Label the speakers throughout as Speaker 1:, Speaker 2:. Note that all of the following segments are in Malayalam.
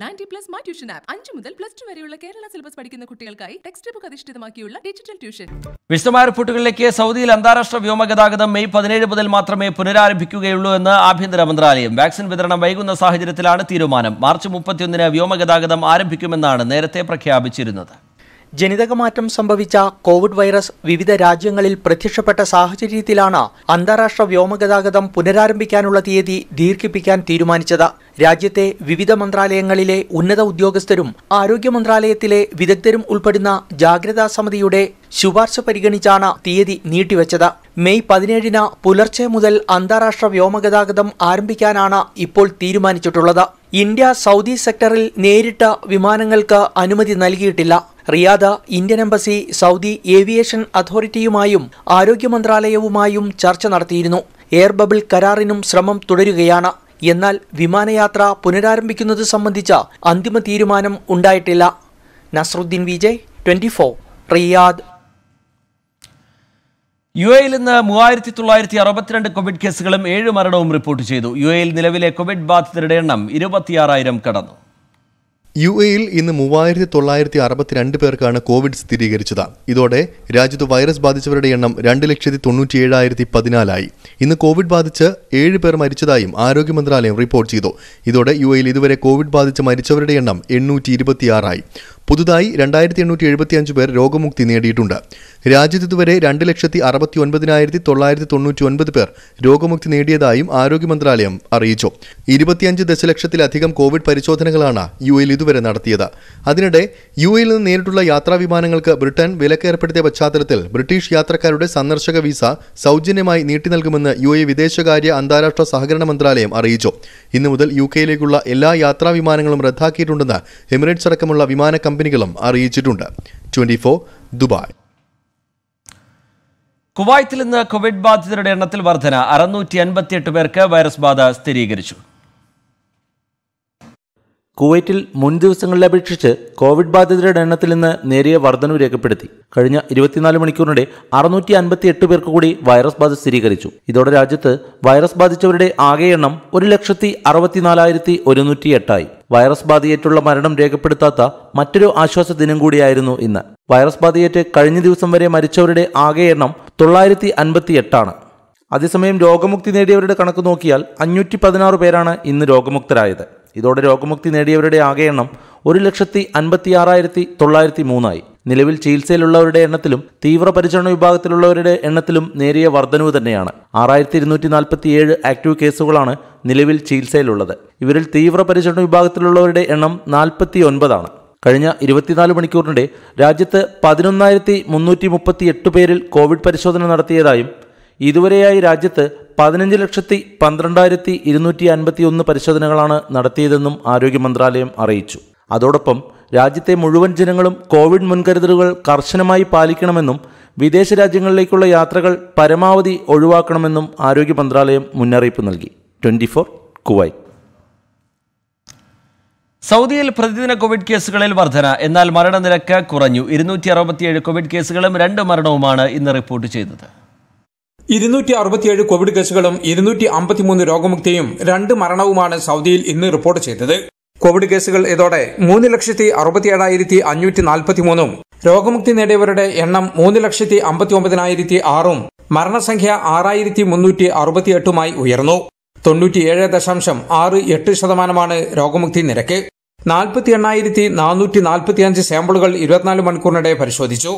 Speaker 1: ninety plus my tuition app അഞ്ച് മുതൽ പ്ലസ് ടു വരെയുള്ള കേരള സിലബസ് പഠിക്കുന്ന കുട്ടികൾക്കായി ടെക്സ്റ്റ് ബുക്ക് അധിഷ്ഠിതമാക്കിയുള്ള ഡിജിറ്റൽ ട്യൂഷൻ
Speaker 2: വിശദമായ റിപ്പോർട്ടുകളിലേക്ക് സൗദിയിൽ അന്താരാഷ്ട്ര വ്യോമഗതാഗതം മെയ് പതിനേഴ് മുതൽ മാത്രമേ പുനരാരംഭിക്കുകയുള്ളൂ എന്ന് ആഭ്യന്തര മന്ത്രാലയം വാക്സിൻ വിതരണം വൈകുന്ന സാഹചര്യത്തിലാണ് തീരുമാനം മാർച്ച് മുപ്പത്തിയൊന്നിന് വ്യോമഗതാഗതം ആരംഭിക്കുമെന്നാണ് നേരത്തെ പ്രഖ്യാപിച്ചിരുന്നത് ജനിതകമാറ്റം സംഭവിച്ച
Speaker 3: കോവിഡ് വൈറസ് വിവിധ രാജ്യങ്ങളിൽ പ്രത്യക്ഷപ്പെട്ട സാഹചര്യത്തിലാണ് അന്താരാഷ്ട്ര വ്യോമഗതാഗതം പുനരാരംഭിക്കാനുള്ള തീയതി ദീർഘിപ്പിക്കാൻ തീരുമാനിച്ചത് രാജ്യത്തെ വിവിധ മന്ത്രാലയങ്ങളിലെ ഉന്നത ഉദ്യോഗസ്ഥരും ആരോഗ്യ മന്ത്രാലയത്തിലെ വിദഗ്ധരും ഉൾപ്പെടുന്ന ജാഗ്രതാ സമിതിയുടെ ശുപാർശ പരിഗണിച്ചാണ് തീയതി നീട്ടിവച്ചത് മെയ് പതിനേഴിന് പുലർച്ചെ മുതൽ അന്താരാഷ്ട്ര വ്യോമഗതാഗതം ആരംഭിക്കാനാണ് ഇപ്പോൾ തീരുമാനിച്ചിട്ടുള്ളത് ഇന്ത്യ സൗദി സെക്ടറിൽ നേരിട്ട് വിമാനങ്ങൾക്ക് അനുമതി നൽകിയിട്ടില്ല Riyadh Indian embassy Saudi aviation അതോറിറ്റിയുമായും ആരോഗ്യ മന്ത്രാലയവുമായും ചർച്ച നടത്തിയിരുന്നു എയർ ബബിൾ കരാറിനും ശ്രമം തുടരുകയാണ് എന്നാൽ വിമാനയാത്ര പുനരാരംഭിക്കുന്നത് സംബന്ധിച്ച അന്തിമ തീരുമാനം ഉണ്ടായിട്ടില്ല Nasruddin Vijay twenty four Riyadh
Speaker 2: U എയിൽ ഇന്ന് മൂവായിരത്തി തൊള്ളായിരത്തി അറുപത്തിരണ്ട് കോവിഡ് കേസുകളും ഏഴ് മരണവും റിപ്പോർട്ട് ചെയ്തു യു എയിൽ നിലവിലെ കോവിഡ് ബാധിതരുടെ എണ്ണം ഇരുപത്തിയാറായിരം കടന്നു
Speaker 4: യു എയിൽ ഇന്ന് മൂവായിരത്തി തൊള്ളായിരത്തി അറുപത്തിരണ്ട് പേർക്കാണ് കോവിഡ് സ്ഥിരീകരിച്ചത് ഇതോടെ രാജ്യത്ത് വൈറസ് ബാധിച്ചവരുടെ എണ്ണം രണ്ട് ലക്ഷത്തി തൊണ്ണൂറ്റിയേഴായിരത്തി പതിനാലായി ഇന്ന് കോവിഡ് ബാധിച്ച് ഏഴ് പേർ മരിച്ചതായും ആരോഗ്യ മന്ത്രാലയം റിപ്പോർട്ട് ചെയ്തു ഇതോടെ യു എയിൽ ഇതുവരെ കോവിഡ് ബാധിച്ച് മരിച്ചവരുടെ എണ്ണം എണ്ണൂറ്റി ഇരുപത്തിയാറായി പുതുതായി രണ്ടായിരത്തി എണ്ണൂറ്റി അഞ്ച് പേർ രോഗമുക്തി നേടിയിട്ടുണ്ട് രാജ്യത്ത് ഇതുവരെ രണ്ട് ലക്ഷത്തി അറുപത്തി ഒൻപതിനായിരത്തി തൊള്ളായിരത്തി തൊണ്ണൂറ്റി ഒൻപത് പേർ രോഗമുക്തി നേടിയതായും ആരോഗ്യ മന്ത്രാലയം അറിയിച്ചു ഇരുപത്തിയഞ്ച് ദശലക്ഷത്തിലധികം കോവിഡ് പരിശോധനകളാണ് യു എയിൽ ഇതുവരെ നടത്തിയത് അതിനിടെ യു എയിൽ നിന്ന് നേരിട്ടുള്ള യാത്രാ വിമാനങ്ങൾക്ക് ബ്രിട്ടൻ വിലക്കേർപ്പെടുത്തിയ പശ്ചാത്തലത്തിൽ ബ്രിട്ടീഷ് യാത്രക്കാരുടെ സന്ദർശക വിസ സൗജന്യമായി നീട്ടി നൽകുമെന്ന് യു എ വിദേശകാര്യ അന്താരാഷ്ട്ര സഹകരണ മന്ത്രാലയം അറിയിച്ചു ഇന്നു മുതൽ യു കെയിലേക്കുള്ള എല്ലാ യാത്രാ വിമാനങ്ങളും റദ്ദാക്കിയിട്ടുണ്ടെന്ന് എമിറേറ്റ്സ് അടക്കമുള്ള വിമാന കമ്പനികളും അറിയിച്ചിട്ടുണ്ട് ട്വന്റി ഫോർ ദുബായ്
Speaker 2: കുവൈത്തിൽ നിന്ന് കോവിഡ് ബാധിതരുടെ എണ്ണത്തിൽ വർധന അറുന്നൂറ്റി അൻപത്തിയെട്ട് പേർക്ക് വൈറസ് ബാധ സ്ഥിരീകരിച്ചു
Speaker 3: കുവൈറ്റിൽ മുൻ ദിവസങ്ങളെ അപേക്ഷിച്ച് കോവിഡ് ബാധിതരുടെ എണ്ണത്തിൽ നിന്ന് നേരിയ വർധനവ് രേഖപ്പെടുത്തി കഴിഞ്ഞ ഇരുപത്തിനാല് മണിക്കൂറിനിടെ അറുന്നൂറ്റി അൻപത്തി എട്ട് പേർക്ക് കൂടി വൈറസ് ബാധ സ്ഥിരീകരിച്ചു ഇതോടെ രാജ്യത്ത് വൈറസ് ബാധിച്ചവരുടെ ആകെ എണ്ണം ഒരു ലക്ഷത്തി അറുപത്തിനാലായിരത്തി ഒരുന്നൂറ്റി എട്ടായി വൈറസ് ബാധയേറ്റുള്ള മരണം രേഖപ്പെടുത്താത്ത മറ്റൊരു ആശ്വാസ ദിനം കൂടിയായിരുന്നു ഇന്ന് വൈറസ് ബാധയേറ്റ് കഴിഞ്ഞ ദിവസം വരെ മരിച്ചവരുടെ ആകെ എണ്ണം തൊള്ളായിരത്തി അൻപത്തി എട്ടാണ് അതേസമയം രോഗമുക്തി നേടിയവരുടെ കണക്ക് നോക്കിയാൽ അഞ്ഞൂറ്റി പതിനാറ് പേരാണ് ഇന്ന് രോഗമുക്തരായത് ഇതോടെ രോഗമുക്തി നേടിയവരുടെ ആകെ എണ്ണം ഒരു ലക്ഷത്തി അൻപത്തി ആറായിരത്തി തൊള്ളായിരത്തി മൂന്നായി നിലവിൽ ചികിത്സയിലുള്ളവരുടെ എണ്ണത്തിലും തീവ്രപരിചരണ വിഭാഗത്തിലുള്ളവരുടെ എണ്ണത്തിലും നേരിയ വർധനവ് തന്നെയാണ് ആറായിരത്തി ഇരുന്നൂറ്റി നാൽപ്പത്തി ഏഴ് ആക്റ്റീവ് കേസുകളാണ് നിലവിൽ ചികിത്സയിലുള്ളത് ഇവരിൽ തീവ്രപരിചരണ വിഭാഗത്തിലുള്ളവരുടെ എണ്ണം നാൽപ്പത്തി ഒൻപതാണ് കഴിഞ്ഞ ഇരുപത്തിനാല് മണിക്കൂറിനിടെ രാജ്യത്ത് പതിനൊന്നായിരത്തി മുന്നൂറ്റി മുപ്പത്തി എട്ട് പേരിൽ കോവിഡ് പരിശോധന നടത്തിയതായും ഇതുവരെയായി രാജ്യത്ത് പതിനഞ്ച് ലക്ഷത്തി പന്ത്രണ്ടായിരത്തി ഇരുന്നൂറ്റി അൻപത്തി ഒന്ന് പരിശോധനകളാണ് നടത്തിയതെന്നും ആരോഗ്യ മന്ത്രാലയം അറിയിച്ചു അതോടൊപ്പം രാജ്യത്തെ മുഴുവൻ ജനങ്ങളും കോവിഡ് മുൻകരുതലുകൾ കർശനമായി പാലിക്കണമെന്നും വിദേശ രാജ്യങ്ങളിലേക്കുള്ള യാത്രകൾ പരമാവധി ഒഴിവാക്കണമെന്നും ആരോഗ്യ മന്ത്രാലയം മുന്നറിയിപ്പ് നൽകി ട്വന്റി ഫോർ കുവൈറ്റ്
Speaker 2: സൗദിയിൽ പ്രതിദിന കോവിഡ് കേസുകളിൽ വർധന എന്നാൽ മരണനിരക്ക് കുറഞ്ഞു ഇരുന്നൂറ്റി അറുപത്തിയേഴ് കോവിഡ് കേസുകളും രണ്ട് മരണവുമാണ് ഇന്ന് റിപ്പോർട്ട് ചെയ്തത് ഇരുന്നൂറ്റി അറുപത്തിയേഴ് കോവിഡ് കേസുകളും
Speaker 5: ഇരുന്നൂറ്റി അമ്പത്തിമൂന്ന് രോഗമുക്തിയും രണ്ട് മരണവുമാണ് സൗദിയിൽ ഇന്ന് റിപ്പോർട്ട് ചെയ്തത് കോവിഡ് കേസുകൾ ഇതോടെ മൂന്ന് ലക്ഷത്തി അറുപത്തി ഏഴായിരത്തി അഞ്ഞൂറ്റി നാൽപ്പത്തിമൂന്നും രോഗമുക്തി നേടിയവരുടെ എണ്ണം മൂന്ന് ലക്ഷത്തി അമ്പത്തി ഒമ്പതിനായിരത്തി ആറും മരണസംഖ്യ ആറായിരത്തി മുന്നൂറ്റി അറുപത്തിയെട്ടുമായി ഉയർന്നു തൊണ്ണൂറ്റിയേഴ് ദശാംശം ആറ് എട്ട് ശതമാനമാണ് രോഗമുക്തി നിരക്ക് നാൽപ്പത്തി എണ്ണായിരത്തി നാനൂറ്റി നാൽപ്പത്തിയഞ്ച് സാമ്പിളുകൾ ഇരുപത്തിനാല് മണിക്കൂറിനിടെ പരിശോധിച്ചു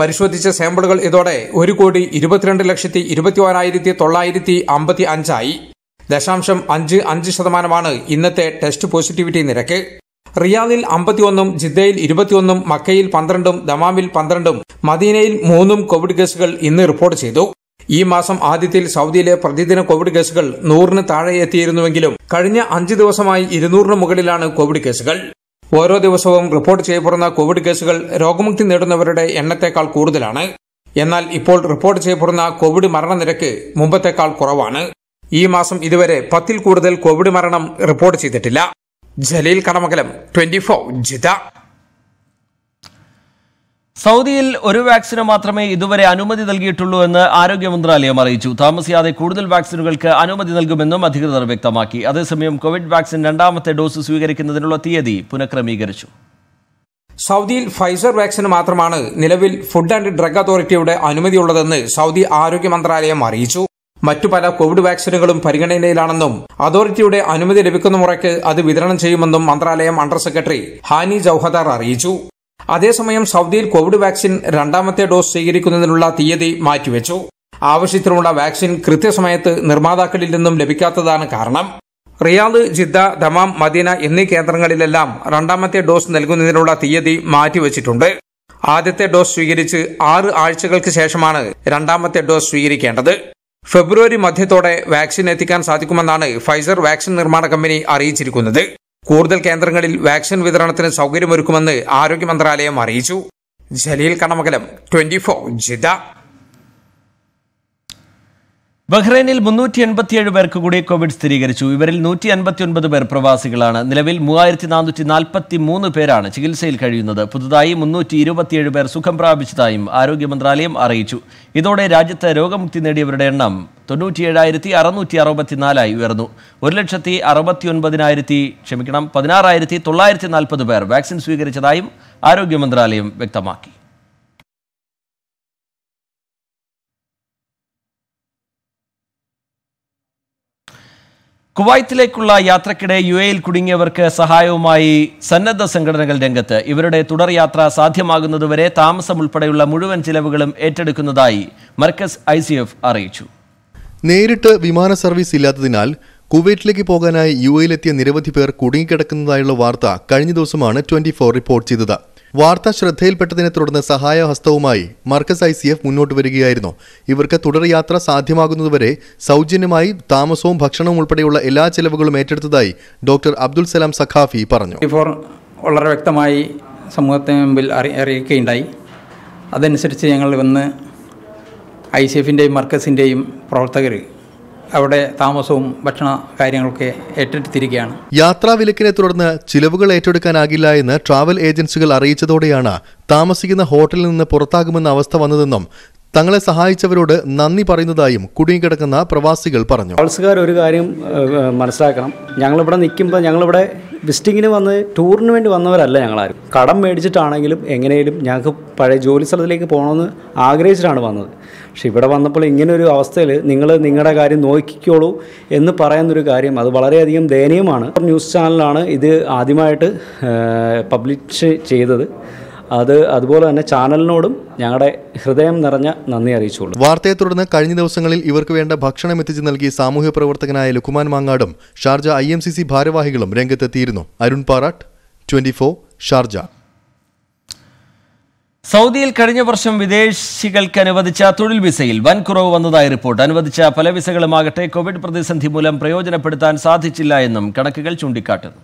Speaker 5: പരിശോധിച്ച സാമ്പിളുകൾ ഇതോടെ ഒരു കോടി ഇരുപത്തിരണ്ട് ലക്ഷത്തി ഇരുപത്തിവാനായിരത്തി തൊള്ളായിരത്തി അമ്പത്തി അഞ്ചായി ദശാംശം അഞ്ച് അഞ്ച് ശതമാനമാണ് ഇന്നത്തെ ടെസ്റ്റ് പോസിറ്റിവിറ്റി നിരക്ക് റിയാദിൽ അമ്പത്തിയൊന്നും ജിദ്ദയിൽ ഇരുപത്തിയൊന്നും മക്കയിൽ പന്ത്രണ്ടും ദമാമിൽ പന്ത്രണ്ടും മദീനയിൽ മൂന്നും കോവിഡ് കേസുകൾ ഇന്ന് റിപ്പോർട്ട് ചെയ്തു ഈ മാസം ആദ്യത്തിൽ സൗദിയിലെ പ്രതിദിന കോവിഡ് കേസുകൾ നൂറിന് താഴെ എത്തിയിരുന്നുവെങ്കിലും കഴിഞ്ഞ അഞ്ച് ദിവസമായി ഇരുന്നൂറിന് മുകളിലാണ് കോവിഡ് കേസുകൾ ഓരോ ദിവസവും റിപ്പോർട്ട് ചെയ്യപ്പെടുന്ന കോവിഡ് കേസുകൾ രോഗമുക്തി നേടുന്നവരുടെ എണ്ണത്തേക്കാൾ കൂടുതലാണ് എന്നാൽ ഇപ്പോൾ റിപ്പോർട്ട് ചെയ്യപ്പെടുന്ന കോവിഡ് മരണനിരക്ക് മുമ്പത്തേക്കാൾ കുറവാണ് ഈ മാസം ഇതുവരെ പത്തിൽ കൂടുതൽ കോവിഡ് മരണം റിപ്പോർട്ട് ചെയ്തിട്ടില്ല Jaleel Kanamakalam
Speaker 2: twenty four Jeddah സൗദിയിൽ ഒരു വാക്സിന് മാത്രമേ ഇതുവരെ അനുമതി നൽകിയിട്ടുള്ളൂ എന്ന് ആരോഗ്യ മന്ത്രാലയം അറിയിച്ചു താമസിയാതെ കൂടുതൽ വാക്സിനുകൾക്ക് അനുമതി നൽകുമെന്നും അധികൃതർ വ്യക്തമാക്കി അതേസമയം കോവിഡ് വാക്സിൻ രണ്ടാമത്തെ ഡോസ് സ്വീകരിക്കുന്നതിനുള്ള തീയതി പുനഃക്രമീകരിച്ചു സൗദിയിൽ ഫൈസർ വാക്സിന് മാത്രമാണ് നിലവിൽ ഫുഡ് ആൻഡ്
Speaker 5: ഡ്രഗ് അതോറിറ്റിയുടെ അനുമതിയുള്ളതെന്ന് സൗദി ആരോഗ്യ മന്ത്രാലയം അറിയിച്ചു മറ്റു പല കോവിഡ് വാക്സിനുകളും പരിഗണനയിലാണെന്നും അതോറിറ്റിയുടെ അനുമതി ലഭിക്കുന്ന മുറയ്ക്ക് അത് വിതരണം ചെയ്യുമെന്നും മന്ത്രാലയം അണ്ടർ സെക്രട്ടറി ഹാനി ജൌഹദാർ അറിയിച്ചു അതേസമയം സൌദിയിൽ കോവിഡ് വാക്സിൻ രണ്ടാമത്തെ ഡോസ് സ്വീകരിക്കുന്നതിനുള്ള തീയതി മാറ്റിവെച്ചു ആവശ്യത്തിനുള്ള വാക്സിൻ കൃത്യസമയത്ത് നിർമ്മാതാക്കളിൽ നിന്നും ലഭിക്കാത്തതാണ് കാരണം റിയാദ് ജിദ്ദ ദമാം മദീന എന്നീ കേന്ദ്രങ്ങളിലെല്ലാം രണ്ടാമത്തെ ഡോസ് നൽകുന്നതിനുള്ള തീയതി മാറ്റിവച്ചിട്ടുണ്ട് ആദ്യത്തെ ഡോസ് സ്വീകരിച്ച് ആറ് ആഴ്ചകൾക്ക് ശേഷമാണ് രണ്ടാമത്തെ ഡോസ് സ്വീകരിക്കേണ്ടത് ഫെബ്രുവരി മധ്യത്തോടെ വാക്സിൻ എത്തിക്കാൻ സാധിക്കുമെന്നാണ് ഫൈസർ വാക്സിൻ നിർമ്മാണ കമ്പനി അറിയിച്ചിരിക്കുന്നത് കൂടുതൽ കേന്ദ്രങ്ങളിൽ വാക്സിൻ വിതരണത്തിന് സൗകര്യമൊരുക്കുമെന്ന് ആരോഗ്യ മന്ത്രാലയം അറിയിച്ചു Jaleel Kanamakalam twenty
Speaker 2: four Jeddah ബഹ്റൈനിൽ മുന്നൂറ്റി എൺപത്തിയേഴ് പേർക്ക് കൂടി കോവിഡ് സ്ഥിരീകരിച്ചു ഇവരിൽ നൂറ്റി അൻപത്തി ഒൻപത് പേർ പ്രവാസികളാണ് നിലവിൽ മൂവായിരത്തി നാനൂറ്റി നാൽപ്പത്തി മൂന്ന് പേരാണ് ചികിത്സയിൽ കഴിയുന്നത് പുതുതായി മുന്നൂറ്റി ഇരുപത്തിയേഴ് പേർ സുഖം പ്രാപിച്ചതായും ആരോഗ്യ മന്ത്രാലയം അറിയിച്ചു ഇതോടെ രാജ്യത്ത് രോഗമുക്തി നേടിയവരുടെ എണ്ണം തൊണ്ണൂറ്റിയേഴായിരത്തി അറുന്നൂറ്റി അറുപത്തിനാലായി ഉയർന്നു ഒരു ലക്ഷത്തി അറുപത്തി ഒൻപതിനായിരത്തി ക്ഷമിക്കണം പതിനാറായിരത്തി തൊള്ളായിരത്തി നാൽപ്പത് പേർ വാക്സിൻ സ്വീകരിച്ചതായും ആരോഗ്യ മന്ത്രാലയം വ്യക്തമാക്കി കുവൈത്തിലേക്കുള്ള യാത്രക്കിടെ യു എയിൽ കുടുങ്ങിയവർക്ക് സഹായവുമായി സന്നദ്ധ സംഘടനകൾ രംഗത്ത് ഇവരുടെ തുടർ യാത്ര സാധ്യമാകുന്നതുവരെ താമസം ഉൾപ്പെടെയുള്ള മുഴുവൻ ചിലവുകളും ഏറ്റെടുക്കുന്നതായി മർക്കസ് ഐ സി എഫ് അറിയിച്ചു
Speaker 4: നേരിട്ട് വിമാന സർവീസ് ഇല്ലാത്തതിനാൽ കുവൈറ്റിലേക്ക് പോകാനായി യു എയിലെത്തിയ നിരവധി പേർ കുടുങ്ങിക്കിടക്കുന്നതായുള്ള വാർത്ത കഴിഞ്ഞ ദിവസമാണ് ട്വന്റി റിപ്പോർട്ട് ചെയ്തത് വാർത്ത ശ്രദ്ധയിൽപ്പെട്ടതിനെ തുടർന്ന് സഹായഹസ്തവുമായി മർക്കസ് ഐ സി എഫ് മുന്നോട്ട് വരികയായിരുന്നു ഇവർക്ക് തുടർ യാത്ര സാധ്യമാകുന്നതുവരെ സൗജന്യമായി താമസവും ഭക്ഷണവും ഉൾപ്പെടെയുള്ള എല്ലാ ചെലവുകളും ഏറ്റെടുത്തതായി ഡോക്ടർ അബ്ദുൽ സലാം സഖാഫി പറഞ്ഞു
Speaker 5: വളരെ വ്യക്തമായി സമൂഹത്തിന് മുമ്പിൽ അറി അറിയിക്കുകയുണ്ടായി അതനുസരിച്ച് ഞങ്ങൾ വന്ന് ഐ സി എഫിൻ്റെയും മർക്കസിൻ്റെയും പ്രവർത്തകർ അവിടെ താമസവും ഭക്ഷണ കാര്യങ്ങളൊക്കെ ഏറ്റെടുത്തിരിക്കുകയാണ്
Speaker 4: യാത്രാ വിലക്കിനെ തുടർന്ന് ചിലവുകൾ ഏറ്റെടുക്കാനാകില്ല എന്ന് ട്രാവൽ ഏജൻസികൾ അറിയിച്ചതോടെയാണ് താമസിക്കുന്ന ഹോട്ടലിൽ നിന്ന് പുറത്താകുമെന്ന അവസ്ഥ വന്നതെന്നും തങ്ങളെ സഹായിച്ചവരോട് നന്ദി പറയുന്നതായും കുടുങ്ങിക്കിടക്കുന്ന പ്രവാസികൾ പറഞ്ഞു
Speaker 6: ഒരു കാര്യം മനസ്സിലാക്കണം ഞങ്ങളിവിടെ നിൽക്കുമ്പോൾ ഞങ്ങളിവിടെ വിസിറ്റിങ്ങിന് വന്ന് ടൂറിന് വേണ്ടി വന്നവരല്ല ഞങ്ങളാരും കടം മേടിച്ചിട്ടാണെങ്കിലും എങ്ങനെയും ഞങ്ങൾക്ക് പഴയ ജോലി സ്ഥലത്തിലേക്ക് പോകണമെന്ന് ആഗ്രഹിച്ചിട്ടാണ് വന്നത് പക്ഷെ ഇവിടെ വന്നപ്പോൾ ഇങ്ങനൊരു അവസ്ഥയിൽ നിങ്ങൾ നിങ്ങളുടെ കാര്യം നോക്കിക്കോളൂ എന്ന് പറയുന്നൊരു കാര്യം അത് വളരെയധികം ദയനീയമാണ് ന്യൂസ് ചാനലാണ് ഇത് ആദ്യമായിട്ട്
Speaker 4: പബ്ലിഷ് ചെയ്തത് അത് അതുപോലെ തന്നെ ചാനലിനോടും ഞങ്ങളുടെ ഹൃദയം നിറഞ്ഞ നന്ദി അറിയിച്ചുള്ളൂ വാർത്തയെ തുടർന്ന് കഴിഞ്ഞ ദിവസങ്ങളിൽ ഇവർക്ക് വേണ്ട ഭക്ഷണം എത്തിച്ചു നൽകി സാമൂഹ്യ പ്രവർത്തകനായ ലുക്കുമാൻ മാങ്ങാടും Sharjah I M C C ഭാരവാഹികളും രംഗത്തെത്തിയിരുന്നു Arun Parat twenty four Sharjah സൗദിയിൽ കഴിഞ്ഞ വർഷം
Speaker 2: വിദേശികൾക്ക് അനുവദിച്ച തൊഴിൽ വിസയിൽ വൻ കുറവ് വന്നതായി റിപ്പോർട്ട് അനുവദിച്ച പല വിസകളുമാകട്ടെ കോവിഡ് പ്രതിസന്ധി മൂലം പ്രയോജനപ്പെടുത്താൻ സാധിച്ചില്ല എന്നും കണക്കുകൾ ചൂണ്ടിക്കാട്ടുന്നു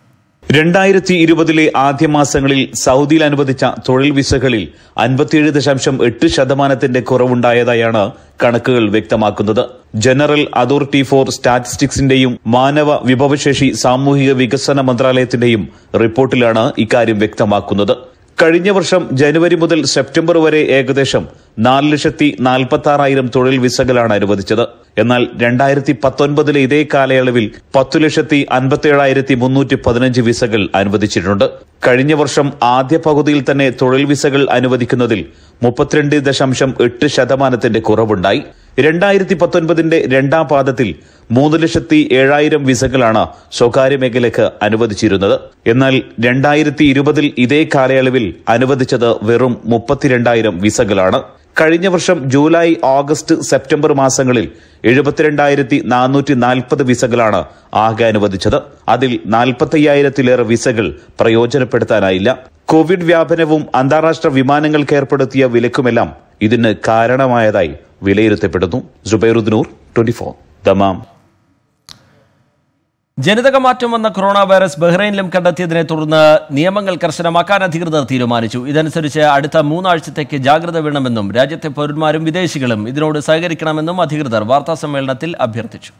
Speaker 6: രണ്ടായിരത്തി ഇരുപതിലെ ആദ്യ മാസങ്ങളിൽ സൗദിയിൽ അനുവദിച്ച തൊഴിൽ വിസകളിൽ അൻപത്തിയേഴ് ദശാംശം എട്ട് ശതമാനത്തിന്റെ കുറവുണ്ടായതായാണ് കണക്കുകൾ വ്യക്തമാക്കുന്നത് ജനറൽ അതോറിറ്റി ഫോർ സ്റ്റാറ്റിസ്റ്റിക്സിന്റെയും മാനവ വിഭവശേഷി സാമൂഹിക വികസന മന്ത്രാലയത്തിന്റെയും റിപ്പോർട്ടിലാണ് ഇക്കാര്യം വ്യക്തമാക്കുന്നത് കഴിഞ്ഞ വർഷം ജനുവരി മുതൽ സെപ്റ്റംബർ വരെ ഏകദേശം നാല് ലക്ഷത്തി നാൽപ്പത്തി ആറായിരം തൊഴിൽ വിസകളാണ് അനുവദിച്ചത് എന്നാൽ രണ്ടായിരത്തി പത്തൊൻപതിലെ ഇതേ കാലയളവിൽ പത്തു ലക്ഷത്തി അൻപത്തി ഏഴായിരത്തി മുന്നൂറ്റി പതിനഞ്ച് വിസകൾ അനുവദിച്ചിട്ടുണ്ട് കഴിഞ്ഞ വർഷം ആദ്യ പകുതിയിൽ തന്നെ തൊഴിൽ വിസകൾ അനുവദിക്കുന്നതിൽ മുപ്പത്തിരണ്ട് ദശാംശം എട്ട് ശതമാനത്തിന്റെ കുറവുണ്ടായി രണ്ടായിരത്തി പത്തൊൻപതിന്റെ രണ്ടാം പാദത്തിൽ മൂന്ന് ലക്ഷത്തി ഏഴായിരം വിസകളാണ് സ്വകാര്യ മേഖലയ്ക്ക് അനുവദിച്ചിരുന്നത് എന്നാൽ രണ്ടായിരത്തി ഇരുപതിൽ ഇതേ കാലയളവിൽ അനുവദിച്ചത് വെറും മുപ്പത്തിരണ്ടായിരം വിസകളാണ് കഴിഞ്ഞ വർഷം ജൂലൈ ഓഗസ്റ്റ് സെപ്റ്റംബർ മാസങ്ങളിൽ എഴുപത്തിരണ്ടായിരത്തി നാനൂറ്റി നാൽപ്പത് വിസകളാണ് ആകെ അനുവദിച്ചത് അതിൽ നാൽപ്പത്തയ്യായിരത്തിലേറെ വിസകൾ പ്രയോജനപ്പെടുത്താനായില്ല കോവിഡ് വ്യാപനവും അന്താരാഷ്ട്ര വിമാനങ്ങൾക്ക് ഏർപ്പെടുത്തിയ വിലക്കുമെല്ലാം ഇതിന് കാരണമായതായി വിലയിരുത്തപ്പെടുന്നു ജുബൈറുദ്നൂർ ട്വന്റി ഫോർ ദമാം
Speaker 2: ജനിതക മാറ്റം വന്ന കൊറോണ വൈറസ് ബഹ്റൈനിലും കണ്ടെത്തിയതിനെ തുടർന്ന് നിയമങ്ങൾ കർശനമാക്കാൻ അധികൃതർ തീരുമാനിച്ചു ഇതനുസരിച്ച് അടുത്ത മൂന്നാഴ്ചത്തേക്ക് ജാഗ്രത വേണമെന്നും രാജ്യത്തെ പൗരന്മാരും വിദേശികളും ഇതിനോട് സഹകരിക്കണമെന്നും അധികൃതർ വാർത്താ സമ്മേളനത്തിൽ അഭ്യർത്ഥിച്ചു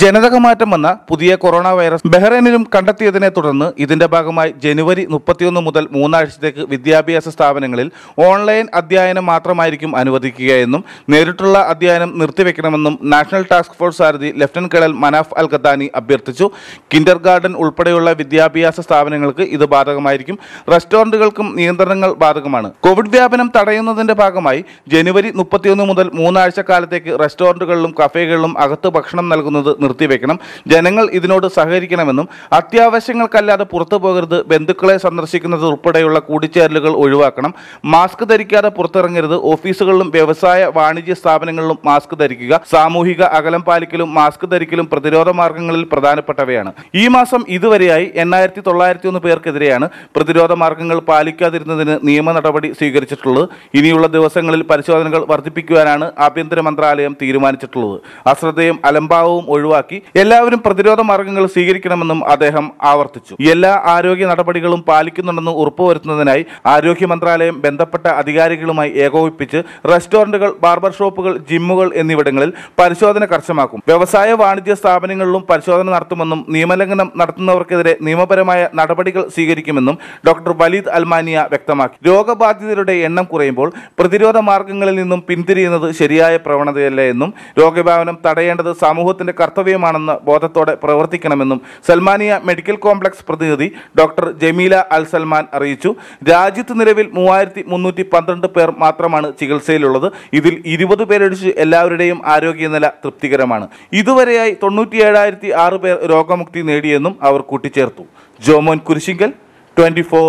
Speaker 7: ജനിതകമാറ്റം വന്ന പുതിയ കൊറോണ വൈറസ് ബഹ്റൈനിലും കണ്ടെത്തിയതിനെ തുടർന്ന് ഇതിന്റെ ഭാഗമായി ജനുവരി മുപ്പത്തിയൊന്ന് മുതൽ മൂന്നാഴ്ചത്തേക്ക് വിദ്യാഭ്യാസ സ്ഥാപനങ്ങളിൽ ഓൺലൈൻ അധ്യയനം മാത്രമായിരിക്കും അനുവദിക്കുകയെന്നും നേരിട്ടുള്ള അധ്യയനം നിർത്തിവെക്കണമെന്നും നാഷണൽ ടാസ്ക് ഫോഴ്സ് സാരഥി lieutenant colonel Manaf al Qahtani അഭ്യർത്ഥിച്ചു കിൻഡർ ഗാർഡൻ ഉൾപ്പെടെയുള്ള വിദ്യാഭ്യാസ സ്ഥാപനങ്ങൾക്ക് ഇത് ബാധകമായിരിക്കും റെസ്റ്റോറന്റുകൾക്കും നിയന്ത്രണങ്ങൾ ബാധകമാണ് കോവിഡ് വ്യാപനം തടയുന്നതിന്റെ ഭാഗമായി ജനുവരി മുപ്പത്തിയൊന്ന് മുതൽ മൂന്നാഴ്ച കാലത്തേക്ക് റെസ്റ്റോറന്റുകളിലും കഫേകളിലും അകത്ത് ഭക്ഷണം നൽകുന്നത് നിർത്തിവെക്കണം ജനങ്ങൾ ഇതിനോട് സഹകരിക്കണമെന്നും അത്യാവശ്യങ്ങൾക്കല്ലാതെ പുറത്തു പോകരുത് ബന്ധുക്കളെ സന്ദർശിക്കുന്നത് ഉൾപ്പെടെയുള്ള കൂടിച്ചേരലുകൾ ഒഴിവാക്കണം മാസ്ക് ധരിക്കാതെ പുറത്തിറങ്ങരുത് ഓഫീസുകളിലും വ്യവസായ വാണിജ്യ സ്ഥാപനങ്ങളിലും മാസ്ക് ധരിക്കുക സാമൂഹിക അകലം പാലിക്കലും മാസ്ക് ധരിക്കലും പ്രതിരോധ മാർഗങ്ങളിൽ പ്രധാനപ്പെട്ടവയാണ് ഈ മാസം ഇതുവരെയായി എണ്ണായിരത്തി തൊള്ളായിരത്തി ഒന്ന് പേർക്കെതിരെയാണ് പ്രതിരോധ മാർഗങ്ങൾ പാലിക്കാതിരുന്നതിന് നിയമ നടപടി സ്വീകരിച്ചിട്ടുള്ളത് ഇനിയുള്ള ദിവസങ്ങളിൽ പരിശോധനകൾ വർദ്ധിപ്പിക്കുവാനാണ് ആഭ്യന്തര മന്ത്രാലയം തീരുമാനിച്ചിട്ടുള്ളത് അശ്രദ്ധയും അലംഭാവവും ഒഴിവാക്കി എല്ലാവരും പ്രതിരോധ മാർഗങ്ങൾ സ്വീകരിക്കണമെന്നും അദ്ദേഹം ആവർത്തിച്ചു എല്ലാ ആരോഗ്യ നടപടികളും പാലിക്കുന്നുണ്ടെന്ന് ഉറപ്പുവരുത്തുന്നതിനായി ആരോഗ്യ മന്ത്രാലയം ബന്ധപ്പെട്ട അധികാരികളുമായി ഏകോപിപ്പിച്ച് റെസ്റ്റോറന്റുകൾ ബാർബർ ഷോപ്പുകൾ ജിമ്മുകൾ എന്നിവിടങ്ങളിൽ പരിശോധന കർശനമാക്കും വ്യവസായ വാണിജ്യ സ്ഥാപനങ്ങളിലും പരിശോധന നടത്തുമെന്നും നിയമലംഘനം നടത്തുന്നവർക്കെതിരെ നിയമപരമായ നടപടികൾ സ്വീകരിക്കുമെന്നും ഡോക്ടർ വലീദ് അൽമാനിയ വ്യക്തമാക്കി രോഗബാധിതരുടെ എണ്ണം കുറയുമ്പോൾ പ്രതിരോധ മാർഗങ്ങളിൽ നിന്നും പിന്തിരിയുന്നത് ശരിയായ പ്രവണതയല്ല എന്നും രോഗവ്യാപനം തടയേണ്ടത് സമൂഹത്തിന്റെ കർത്തവ്യം കർത്തവ്യമാണെന്ന് ബോധത്തോടെ പ്രവർത്തിക്കണമെന്നും സൽമാനിയ മെഡിക്കൽ കോംപ്ലക്സ് പ്രതിനിധി ഡോക്ടർ ജമീല അൽ സൽമാൻ അറിയിച്ചു രാജ്യത്ത് നിലവിൽ മൂവായിരത്തി മുന്നൂറ്റി പന്ത്രണ്ട് പേർ മാത്രമാണ് ചികിത്സയിലുള്ളത് ഇതിൽ ഇരുപത് പേരടിച്ച് എല്ലാവരുടെയും ആരോഗ്യനില തൃപ്തികരമാണ് ഇതുവരെയായി തൊണ്ണൂറ്റിയേഴായിരത്തി ആറ് പേർ രോഗമുക്തി നേടിയെന്നും അവർ കൂട്ടിച്ചേർത്തു Jomon Kurisinkal twenty four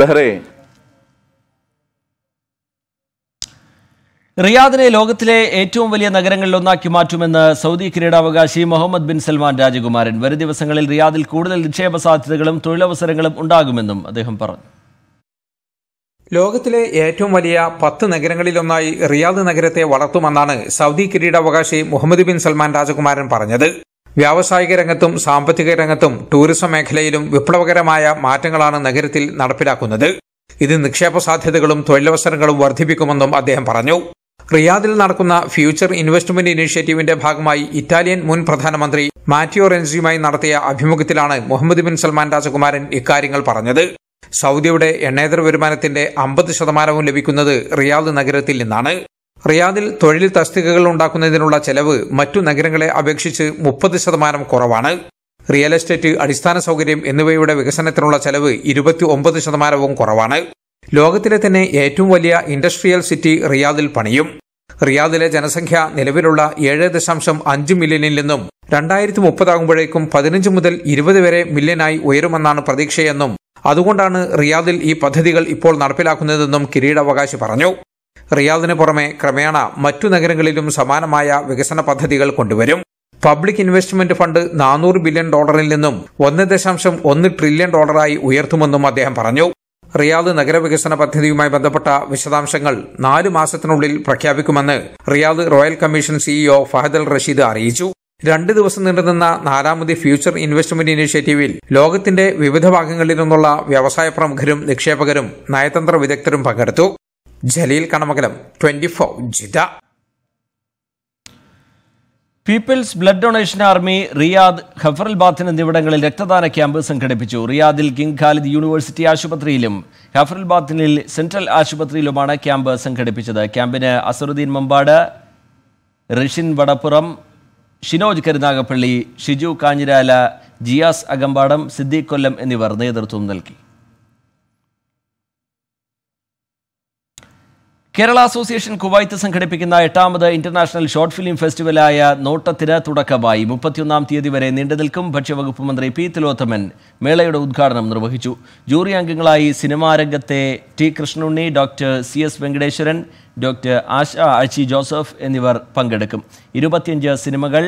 Speaker 7: Bahrain
Speaker 2: റിയാദിനെ ലോകത്തിലെ ഏറ്റവും വലിയ നഗരങ്ങളിലൊന്നാക്കി മാറ്റുമെന്ന് സൗദി കിരീടാവകാശി മുഹമ്മദ് ബിൻ സൽമാൻ രാജകുമാരൻ വരും ദിവസങ്ങളിൽ റിയാദിൽ കൂടുതൽ നിക്ഷേപ സാധ്യതകളും തൊഴിലവസരങ്ങളും ഉണ്ടാകുമെന്നും അദ്ദേഹം പറഞ്ഞു ലോകത്തിലെ ഏറ്റവും വലിയ പത്ത് നഗരങ്ങളിലൊന്നായി
Speaker 5: റിയാദ് നഗരത്തെ വളർത്തുമെന്നാണ് സൗദി കിരീടാവകാശി മുഹമ്മദ് ബിൻ സൽമാൻ രാജകുമാരൻ പറഞ്ഞത് വ്യാവസായിക രംഗത്തും സാമ്പത്തിക രംഗത്തും ടൂറിസം മേഖലയിലും വിപ്ലവകരമായ മാറ്റങ്ങളാണ് നഗരത്തിൽ നടപ്പിലാക്കുന്നത് ഇത് നിക്ഷേപ സാധ്യതകളും തൊഴിലവസരങ്ങളും വർദ്ധിപ്പിക്കുമെന്നും അദ്ദേഹം പറഞ്ഞു റിയാദിൽ നടക്കുന്ന ഫ്യൂച്ചർ ഇൻവെസ്റ്റ്മെന്റ് ഇനീഷ്യേറ്റീവിന്റെ ഭാഗമായി ഇറ്റാലിയൻ മുൻ പ്രധാനമന്ത്രി മാറ്റിയോ റെൻസിയുമായി നടത്തിയ അഭിമുഖത്തിലാണ് മുഹമ്മദ് ബിൻ സൽമാൻ രാജകുമാരൻ ഇക്കാര്യങ്ങൾ പറഞ്ഞത് സൗദിയുടെ എണ്ണേതര വരുമാനത്തിന്റെ അമ്പത് ശതമാനവും ലഭിക്കുന്നത് റിയാദ് നഗരത്തിൽ നിന്നാണ് റിയാദിൽ തൊഴിൽ തസ്തികകൾ ഉണ്ടാക്കുന്നതിനുള്ള ചെലവ് മറ്റു നഗരങ്ങളെ അപേക്ഷിച്ച് മുപ്പത് ശതമാനം കുറവാണ് റിയൽ എസ്റ്റേറ്റ് അടിസ്ഥാന സൌകര്യം എന്നിവയുടെ വികസനത്തിനുള്ള ചെലവ് ഇരുപത്തി ഒമ്പത് ശതമാനവും കുറവാണ് ലോകത്തിലെ തന്നെ ഏറ്റവും വലിയ ഇൻഡസ്ട്രിയൽ സിറ്റി റിയാദിൽ പണിയും റിയാദിലെ ജനസംഖ്യ നിലവിലുള്ള ഏഴ് ദശാംശം അഞ്ച് മില്യണിൽ നിന്നും രണ്ടായിരത്തി മുപ്പതാകുമ്പോഴേക്കും പതിനഞ്ച് മുതൽ ഇരുപത് വരെ മില്യനായി ഉയരുമെന്നാണ് പ്രതീക്ഷയെന്നും അതുകൊണ്ടാണ് റിയാദിൽ ഈ പദ്ധതികൾ ഇപ്പോൾ നടപ്പിലാക്കുന്നതെന്നും കിരീടാവകാശി പറഞ്ഞു റിയാദിന് പുറമെ ക്രമേണ മറ്റു നഗരങ്ങളിലും സമാനമായ വികസന പദ്ധതികൾ കൊണ്ടുവരും പബ്ലിക് ഇൻവെസ്റ്റ്മെന്റ് ഫണ്ട് നാനൂറ് ബില്യൺ ഡോളറിൽ നിന്നും ഒന്ന് ദശാംശം ഒന്ന് ട്രില്യൺ ഡോളറായി ഉയർത്തുമെന്നും അദ്ദേഹം പറഞ്ഞു റിയാദ് നഗരവികസന പദ്ധതിയുമായി ബന്ധപ്പെട്ട വിശദാംശങ്ങൾ നാലു മാസത്തിനുള്ളിൽ പ്രഖ്യാപിക്കുമെന്ന് Riyadh royal commission CEO Fahad al Rasheed അറിയിച്ചു രണ്ട് ദിവസം നീണ്ടുനിന്ന നാലാമത് ഫ്യൂച്ചർ ഇൻവെസ്റ്റ്മെന്റ് ഇനിഷ്യേറ്റീവിൽ ലോകത്തിന്റെ വിവിധ ഭാഗങ്ങളിൽ നിന്നുള്ള വ്യവസായ പ്രമുഖരും നിക്ഷേപകരും നയതന്ത്ര വിദഗ്ധരും പങ്കെടുത്തു Jaleel Kanamakalam
Speaker 2: twenty four people's blood donation army Riyadh Hafar al Batin എന്നിവിടങ്ങളിൽ രക്തദാന ക്യാമ്പ് സംഘടിപ്പിച്ചു റിയാദിൽ കിങ് ഖാലിദ് യൂണിവേഴ്സിറ്റി ആശുപത്രിയിലും ഖഫറുൽ ബാത്തിനിൽ സെൻട്രൽ ആശുപത്രിയിലുമാണ് ക്യാമ്പ് സംഘടിപ്പിച്ചത് ക്യാമ്പിന് അസറുദ്ദീൻ മമ്പാട് റിഷിൻ വടപ്പുറം ഷിനോജ് കരുനാഗപ്പള്ളി ഷിജു കാഞ്ഞിരാല ജിയാസ് അകമ്പാടം സിദ്ദീഖ് കൊല്ലം എന്നിവർ നേതൃത്വം നൽകി കേരള അസോസിയേഷൻ കുവൈത്ത് സംഘടിപ്പിക്കുന്ന എട്ടാമത് ഇന്റർനാഷണൽ ഷോർട്ട് ഫിലിം ഫെസ്റ്റിവലായ നോട്ടത്തിന് തുടക്കമായി മുപ്പത്തിയൊന്നാം തീയതി വരെ നീണ്ടുനിൽക്കും ഭക്ഷ്യവകുപ്പ് മന്ത്രി പി തിലോത്തമൻ മേളയുടെ ഉദ്ഘാടനം നിർവഹിച്ചു ജൂറി അംഗങ്ങളായി സിനിമാരംഗത്തെ T Krishnunni doctor C S Venkateswaran doctor Asha Achi Joseph എന്നിവർ പങ്കെടുക്കും ഇരുപത്തിയഞ്ച് സിനിമകൾ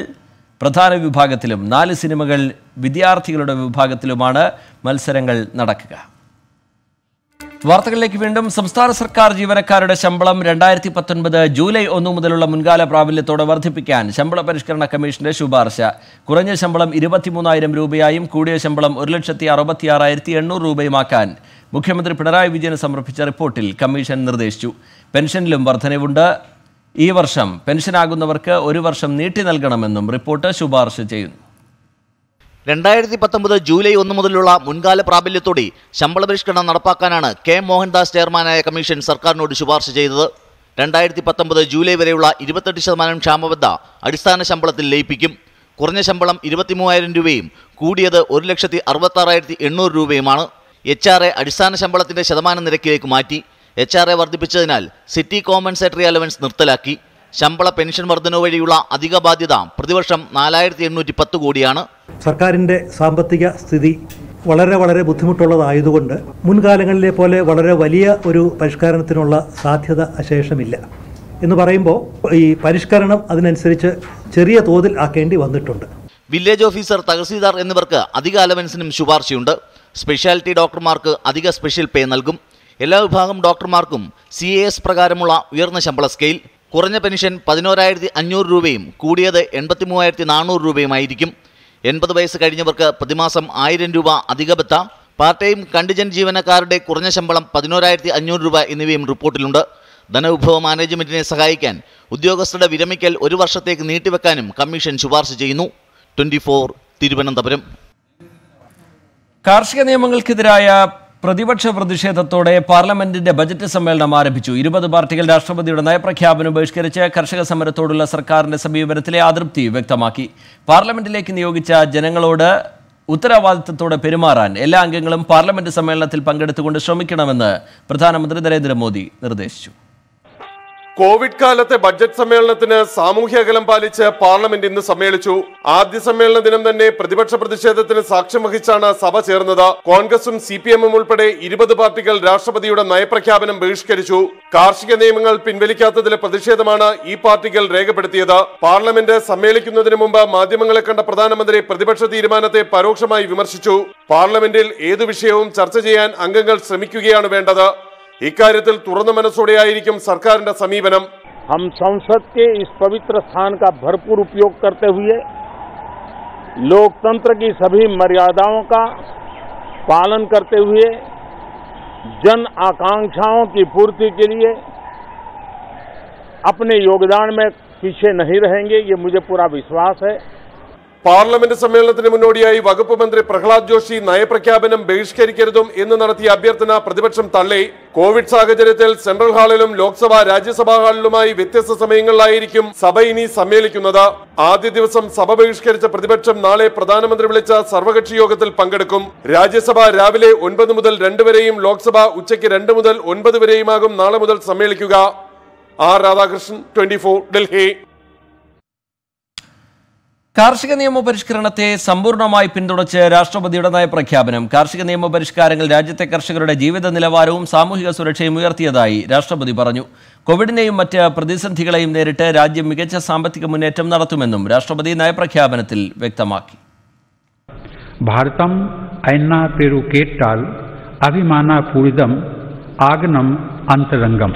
Speaker 2: പ്രധാന വിഭാഗത്തിലും നാല് സിനിമകൾ വിദ്യാർത്ഥികളുടെ വിഭാഗത്തിലുമാണ് മത്സരങ്ങൾ നടക്കുക വാർത്തകളിലേക്ക് വീണ്ടും സംസ്ഥാന സർക്കാർ ജീവനക്കാരുടെ ശമ്പളം രണ്ടായിരത്തി പത്തൊൻപത് ജൂലൈ ഒന്നു മുതലുള്ള മുൻകാല പ്രാബല്യത്തോടെ വർദ്ധിപ്പിക്കാൻ ശമ്പള പരിഷ്കരണ കമ്മീഷന്റെ ശുപാർശ കുറഞ്ഞ ശമ്പളം ഇരുപത്തിമൂന്നായിരം രൂപയായും കൂടിയ ശമ്പളം ഒരു ലക്ഷത്തി അറുപത്തിയാറായിരത്തി എണ്ണൂറ് രൂപയുമാക്കാൻ മുഖ്യമന്ത്രി പിണറായി വിജയന് സമർപ്പിച്ച റിപ്പോർട്ടിൽ കമ്മീഷൻ നിർദ്ദേശിച്ചു പെൻഷനിലും വർധനവുണ്ട് ഈ വർഷം പെൻഷനാകുന്നവർക്ക് ഒരു വർഷം നീട്ടി നൽകണമെന്നും റിപ്പോർട്ട് ശുപാർശ
Speaker 8: ചെയ്യുന്നു രണ്ടായിരത്തി പത്തൊമ്പത് ജൂലൈ ഒന്ന് മുതലുള്ള മുൻകാല പ്രാബല്യത്തോടെ ശമ്പള പരിഷ്കരണം നടപ്പാക്കാനാണ് കെ മോഹൻദാസ് ചെയർമാനായ കമ്മീഷൻ സർക്കാരിനോട് ശുപാർശ ചെയ്തത് രണ്ടായിരത്തി പത്തൊമ്പത് ജൂലൈ വരെയുള്ള ഇരുപത്തെട്ട് ശതമാനം ക്ഷാമബദ്ധ അടിസ്ഥാന ശമ്പളത്തിൽ ലയിപ്പിക്കും കുറഞ്ഞ ശമ്പളം ഇരുപത്തിമൂവായിരം രൂപയും കൂടിയത് ഒരു ലക്ഷത്തി അറുപത്താറായിരത്തി എണ്ണൂറ് രൂപയുമാണ് എച്ച് ആർ എ അടിസ്ഥാന ശമ്പളത്തിന്റെ ശതമാന നിരക്കിലേക്ക് മാറ്റി എച്ച് ആർ എ വർദ്ധിപ്പിച്ചതിനാൽ സിറ്റി കോമ്പൻസേറ്ററി അലവൻസ് നിർത്തലാക്കി ശമ്പള പെൻഷൻ വർധന വഴിയുള്ള അധിക ബാധ്യത പ്രതിവർഷം നാലായിരത്തി എണ്ണൂറ്റി പത്ത് കോടിയാണ്
Speaker 3: സർക്കാരിന്റെ സാമ്പത്തിക സ്ഥിതി വളരെ വളരെ ബുദ്ധിമുട്ടുള്ളതായതുകൊണ്ട് മുൻകാലങ്ങളിലെ പോലെ വളരെ വലിയ ഒരു പരിഷ്കരണത്തിനുള്ള സാധ്യത അശേഷമില്ല എന്ന് പറയുമ്പോൾ ഈ പരിഷ്കരണം അതിനനുസരിച്ച് ചെറിയ തോതിൽ ആക്കേണ്ടി വന്നിട്ടുണ്ട്
Speaker 8: വില്ലേജ് ഓഫീസർ തഹസീൽദാർ എന്നിവർക്ക് അധിക അലവൻസിനും ശുപാർശയുണ്ട് സ്പെഷ്യാലിറ്റി ഡോക്ടർമാർക്ക് അധിക സ്പെഷ്യൽ പേ നൽകും എല്ലാ വിഭാഗം ഡോക്ടർമാർക്കും സി പ്രകാരമുള്ള ഉയർന്ന ശമ്പള സ്കെയിൽ കുറഞ്ഞ പെൻഷൻ പതിനോരായിരത്തി അഞ്ഞൂറ് രൂപയും കൂടിയത് എൺപത്തി മൂവായിരത്തി നാനൂറ് രൂപയുമായിരിക്കും എൺപത് വയസ്സ് കഴിഞ്ഞവർക്ക് പ്രതിമാസം ആയിരം രൂപ അധിക ബത്ത പാർട്ട് ടൈം കണ്ടിജൻ ജീവനക്കാരുടെ കുറഞ്ഞ ശമ്പളം പതിനോരായിരത്തി അഞ്ഞൂറ് രൂപ എന്നിവയും റിപ്പോർട്ടിലുണ്ട് ധനവിഭവ മാനേജ്മെന്റിനെ സഹായിക്കാൻ ഉദ്യോഗസ്ഥരുടെ വിരമിക്കൽ ഒരു വർഷത്തേക്ക് നീട്ടിവെക്കാനും കമ്മീഷൻ ശുപാർശ ചെയ്യുന്നു ട്വന്റി തിരുവനന്തപുരം കാർഷിക നിയമങ്ങൾക്കെതിരായ
Speaker 2: പ്രതിപക്ഷ പ്രതിഷേധത്തോടെ പാർലമെന്റിന്റെ ബജറ്റ് സമ്മേളനം ആരംഭിച്ചു ഇരുപത് പാർട്ടികൾ രാഷ്ട്രപതിയുടെ നയപ്രഖ്യാപനം ബഹിഷ്കരിച്ച് കർഷക സമരത്തോടുള്ള സർക്കാരിന്റെ സമീപനത്തിലെ അതൃപ്തി വ്യക്തമാക്കി പാർലമെന്റിലേക്ക് നിയോഗിച്ച ജനങ്ങളോട് ഉത്തരവാദിത്തത്തോടെ പെരുമാറാൻ എല്ലാ അംഗങ്ങളും പാർലമെന്റ് സമ്മേളനത്തിൽ പങ്കെടുത്തുകൊണ്ട് ശ്രമിക്കണമെന്ന് പ്രധാനമന്ത്രി നരേന്ദ്രമോദി നിർദ്ദേശിച്ചു
Speaker 9: കോവിഡ് കാലത്തെ ബഡ്ജറ്റ് സമ്മേളനത്തിന് സാമൂഹ്യ അകലം പാലിച്ച് പാർലമെന്റ് ഇന്ന് സമ്മേളിച്ചു ആദ്യ സമ്മേളന ദിനം തന്നെ പ്രതിപക്ഷ പ്രതിഷേധത്തിന് സാക്ഷ്യം വഹിച്ചാണ് സഭ ചേർന്നത് കോൺഗ്രസും സി പി എമ്മും ഉൾപ്പെടെ ഇരുപത് പാർട്ടികൾ രാഷ്ട്രപതിയുടെ നയപ്രഖ്യാപനം ബഹിഷ്കരിച്ചു കാർഷിക നിയമങ്ങൾ പിൻവലിക്കാത്തതിലെ പ്രതിഷേധമാണ് ഈ പാർട്ടികൾ രേഖപ്പെടുത്തിയത് പാർലമെന്റ് സമ്മേളിക്കുന്നതിന് മുമ്പ് മാധ്യമങ്ങളെ കണ്ട പ്രധാനമന്ത്രി പ്രതിപക്ഷ തീരുമാനത്തെ പരോക്ഷമായി വിമർശിച്ചു പാർലമെന്റിൽ ഏതു വിഷയവും ചർച്ച ചെയ്യാൻ അംഗങ്ങൾ ശ്രമിക്കുകയാണ് വേണ്ടത് ഇക്കാര്യത്തിൽ തുറന്ന മനസ്സോടെയായിരിക്കും सरकार സമീപനം हम संसद के इस पवित्र स्थान का भरपूर उपयोग करते हुए लोकतंत्र की सभी मर्यादाओं का पालन करते हुए जन आकांक्षाओं की पूर्ति के लिए अपने योगदान में पीछे नहीं रहेंगे ये मुझे पूरा विश्वास है പാർലമെന്റ് സമ്മേളനത്തിന് മുന്നോടിയായി വകുപ്പ് മന്ത്രി പ്രഹ്ലാദ് ജോഷി നയപ്രഖ്യാപനം ബഹിഷ്കരിക്കരുതും എന്ന് നടത്തിയ അഭ്യർത്ഥന പ്രതിപക്ഷം തള്ളി കോവിഡ് സാഹചര്യത്തിൽ സെൻട്രൽ ഹാളിലും ലോക്സഭ രാജ്യസഭാ ഹാളിലുമായി വ്യത്യസ്ത സമയങ്ങളിലായിരിക്കും സഭ ഇനി സമ്മേളിക്കുന്നത് ആദ്യ ദിവസം സഭ ബഹിഷ്കരിച്ച പ്രതിപക്ഷം നാളെ പ്രധാനമന്ത്രി വിളിച്ച സർവകക്ഷി യോഗത്തിൽ പങ്കെടുക്കും രാജ്യസഭ രാവിലെ ഒൻപത് മുതൽ രണ്ട് വരെയും ലോക്സഭ ഉച്ചയ്ക്ക് രണ്ട് മുതൽ ഒൻപത് വരെയുമാകും നാളെ മുതൽ സമ്മേളിക്കുക ആർ രാധാകൃഷ്ണൻ ട്വന്റി ഡൽഹി
Speaker 2: കാർഷിക നിയമ പരിഷ്കരണത്തെ സമ്പൂർണ്ണമായി പിന്തുണച്ച് രാഷ്ട്രപതിയുടെ നയപ്രഖ്യാപനം കാർഷിക നിയമ പരിഷ്കാരങ്ങൾ രാജ്യത്തെ കർഷകരുടെ ജീവിത നിലവാരവും സാമൂഹിക സുരക്ഷയും ഉയർത്തിയതായി രാഷ്ട്രപതി പറഞ്ഞു കോവിഡിനെയും മറ്റ് പ്രതിസന്ധികളെയും നേരിട്ട് രാജ്യം മികച്ച സാമ്പത്തിക മുന്നേറ്റം നടത്തുമെന്നും രാഷ്ട്രപതി നയപ്രഖ്യാപനത്തിൽ വ്യക്തമാക്കി
Speaker 5: ഭാരതം ഐന്ന പേരുകേട്ടാൽ അഭിമാന പൂരിതം ആഗ്നം അന്തരംഗം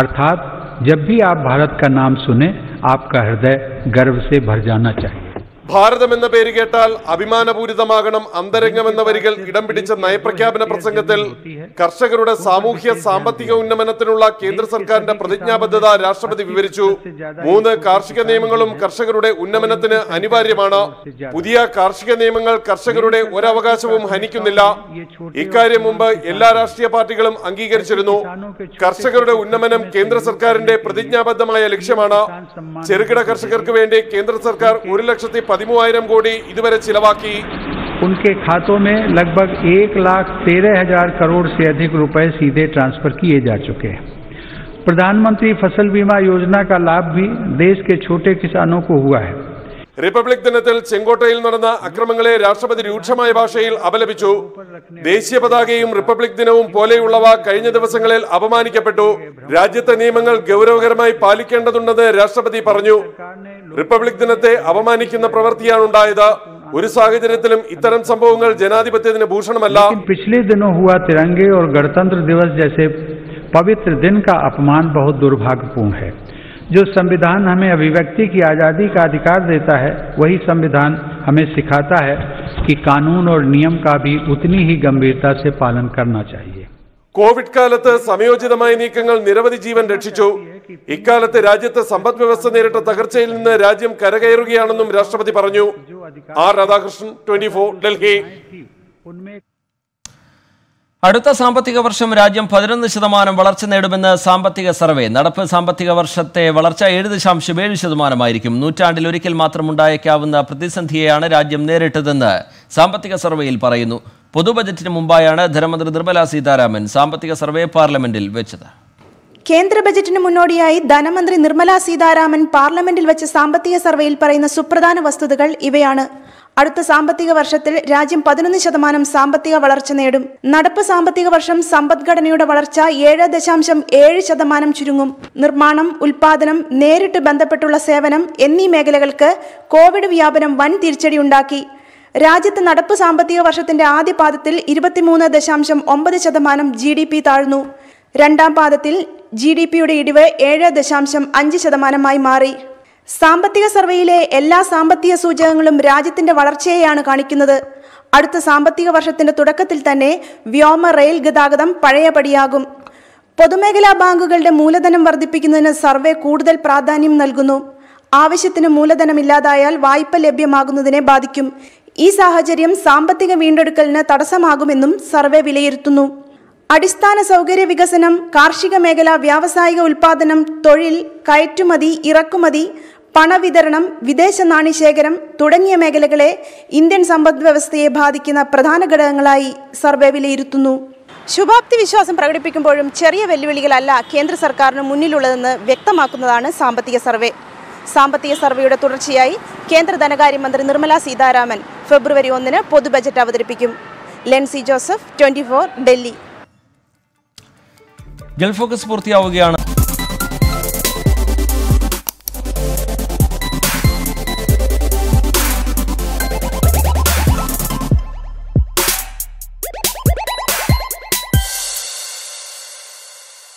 Speaker 5: अर्थात जब भी आप भारत का नाम सुने आपका हृदय गर्व से भर जाना चाहिए
Speaker 9: ഭാരതം എന്ന പേര് കേട്ടാൽ അഭിമാനപൂരിതമാകണം അന്തരംഗം എന്ന വരികൾ ഇടം പിടിച്ച നയപ്രഖ്യാപന പ്രസംഗത്തിൽ കർഷകരുടെ സാമൂഹ്യ സാമ്പത്തിക ഉന്നമനത്തിനുള്ള കേന്ദ്ര സർക്കാരിന്റെ പ്രതിജ്ഞാബദ്ധത രാഷ്ട്രപതി വിവരിച്ചു മൂന്ന് കാർഷിക നിയമങ്ങളും കർഷകരുടെ ഉന്നമനത്തിന് അനിവാര്യമാണ് പുതിയ കാർഷിക നിയമങ്ങൾ കർഷകരുടെ ഒരവകാശവും ഹനിക്കുന്നില്ല ഇക്കാര്യം മുമ്പ് എല്ലാ രാഷ്ട്രീയ പാർട്ടികളും അംഗീകരിച്ചിരുന്നു കർഷകരുടെ ഉന്നമനം കേന്ദ്ര സർക്കാരിന്റെ പ്രതിജ്ഞാബദ്ധമായ ലക്ഷ്യമാണ് ചെറുകിട കർഷകർക്ക് വേണ്ടി കേന്ദ്ര സർക്കാർ ഒരു ലക്ഷത്തി പതിമൂവായിരം കോടി ഇതുവരെ ചിലവാക്കി
Speaker 5: उनके खातों में लगभग एक लाख तेरह हजार करोड़ से अधिक रुपए सीधे ट्रांसफर किए जा चुके हैं प्रधानमंत्री फसल बीमा योजना का लाभ भी देश के छोटे किसानों को हुआ है
Speaker 9: റിപ്പബ്ലിക് ദിനത്തിൽ ചെങ്കോട്ടയിൽ നടന്ന അക്രമങ്ങളെ രാഷ്ട്രപതി രൂക്ഷമായ ഭാഷയിൽ അപലപിച്ചു ദേശീയ പതാകയും റിപ്പബ്ലിക് ദിനവും പോലെയുള്ളവ കഴിഞ്ഞ ദിവസങ്ങളിൽ അപമാനിക്കപ്പെട്ടു രാജ്യത്തെ നിയമങ്ങൾ ഗൗരവകരമായി പാലിക്കേണ്ടതുണ്ടെന്ന് രാഷ്ട്രപതി പറഞ്ഞു रिपब्लिक दिन अवमान प्रवृति इतम संभव जनाधिपत भूषण
Speaker 5: पिछले दिनों हुआ तिरंगे और गणतंत्र दिवस जैसे पवित्र दिन का अपमान बहुत दुर्भाग्यपूर्ण है जो संविधान हमें अभिव्यक्ति की आज़ादी का अधिकार देता है वही संविधान हमें सिखाता है कि कानून और नियम का भी उतनी ही गंभीरता से पालन करना चाहिए
Speaker 9: കോവിഡ് കാലത്ത് സമയോചിതമായ നീക്കങ്ങൾ നിരവധി ജീവൻ രക്ഷിച്ചു ഇക്കാലത്ത് രാജ്യത്ത് സമ്പദ് വ്യവസ്ഥ നേരിട്ട തകർച്ചയിൽ നിന്ന് രാജ്യം കരകയറുകയാണെന്നും രാഷ്ട്രപതി പറഞ്ഞു R Radhakrishnan twenty four Delhi
Speaker 2: അടുത്ത സാമ്പത്തിക വർഷം രാജ്യം പതിനൊന്ന് ശതമാനം വളർച്ച നേടുമെന്ന് സാമ്പത്തിക സർവേ നടപ്പ് സാമ്പത്തിക വർഷത്തെ വളർച്ച ഏഴ് ദശാംശം ഏഴ് ശതമാനമായിരിക്കും നൂറ്റാണ്ടിൽ ഒരിക്കൽ മാത്രം ഉണ്ടായേക്കാവുന്ന പ്രതിസന്ധിയെയാണ് രാജ്യം നേരിട്ടതെന്ന് സാമ്പത്തിക സർവേയിൽ പറയുന്നു പൊതുബജറ്റിന് മുമ്പായാണ് ധനമന്ത്രി നിർമ്മല സീതാരാമൻ സാമ്പത്തിക സർവേ പാർലമെന്റിൽ വെച്ചത്
Speaker 1: കേന്ദ്ര ബജറ്റിന് മുന്നോടിയായി ധനമന്ത്രി നിർമ്മല സീതാരാമൻ പാർലമെന്റിൽ വെച്ച സാമ്പത്തിക സർവേയിൽ പറയുന്ന സുപ്രധാന വസ്തുതകൾ ഇവയാണ് അടുത്ത സാമ്പത്തിക വർഷത്തിൽ രാജ്യം പതിനൊന്ന് ശതമാനം സാമ്പത്തിക വളർച്ച നേടും നടപ്പ് സാമ്പത്തിക വർഷം സമ്പദ്ഘടനയുടെ വളർച്ച ഏഴ് ദശാംശം ഏഴ് ശതമാനം ചുരുങ്ങും നിർമ്മാണം ഉൽപാദനം നേരിട്ട് ബന്ധപ്പെട്ടുള്ള സേവനം എന്നീ മേഖലകൾക്ക് കോവിഡ് വ്യാപനം വൻ തിരിച്ചടിയുണ്ടാക്കി രാജ്യത്ത് നടപ്പ് സാമ്പത്തിക വർഷത്തിന്റെ ആദ്യ പാദത്തിൽ ഇരുപത്തിമൂന്ന് ദശാംശം ഒമ്പത് ശതമാനം ജി ഡി പി താഴ്ന്നു രണ്ടാം പാദത്തിൽ ജി ഡി പിയുടെ ഇടിവ് ഏഴ് ദശാംശം അഞ്ച് ശതമാനമായി മാറി സാമ്പത്തിക സർവേയിലെ എല്ലാ സാമ്പത്തിക സൂചകങ്ങളും രാജ്യത്തിന്റെ വളർച്ചയെയാണ് കാണിക്കുന്നത് അടുത്ത സാമ്പത്തിക വർഷത്തിന്റെ തുടക്കത്തിൽ തന്നെ വ്യോമ റെയിൽ ഗതാഗതം പഴയപടിയാകും പൊതുമേഖലാ ബാങ്കുകളുടെ മൂലധനം വർദ്ധിപ്പിക്കുന്നതിന് സർവേ കൂടുതൽ പ്രാധാന്യം നൽകുന്നു ആവശ്യത്തിന് മൂലധനമില്ലാതായാൽ വായ്പ ലഭ്യമാകുന്നതിനെ ബാധിക്കും ഈ സാഹചര്യം സാമ്പത്തിക വീണ്ടെടുക്കലിന് തടസ്സമാകുമെന്നും സർവേ വിലയിരുത്തുന്നു അടിസ്ഥാന സൗകര്യ വികസനം കാർഷിക മേഖല വ്യാവസായിക ഉൽപാദനം തൊഴിൽ കയറ്റുമതി ഇറക്കുമതി പണവിതരണം വിദേശ നാണ്യശേഖരം തുടങ്ങിയ മേഖലകളെ ഇന്ത്യൻ സമ്പദ് വ്യവസ്ഥയെ ബാധിക്കുന്ന പ്രധാന ഘടകങ്ങളായി സർവേ വിലയിരുത്തുന്നു ശുഭാപ്തി വിശ്വാസം പ്രകടിപ്പിക്കുമ്പോഴും ചെറിയ വെല്ലുവിളികളല്ല കേന്ദ്ര സർക്കാരിന് മുന്നിലുള്ളതെന്ന് വ്യക്തമാക്കുന്നതാണ് സാമ്പത്തിക സർവേ സാമ്പത്തിക സർവേയുടെ തുടർച്ചയായി കേന്ദ്ര ധനകാര്യമന്ത്രി നിർമ്മല സീതാരാമൻ ഫെബ്രുവരി ഒന്നിന് പൊതു ബജറ്റ് അവതരിപ്പിക്കും Lency Joseph twenty Delhi
Speaker 2: Gulf focus പൂർത്തിയാവുകയാണ്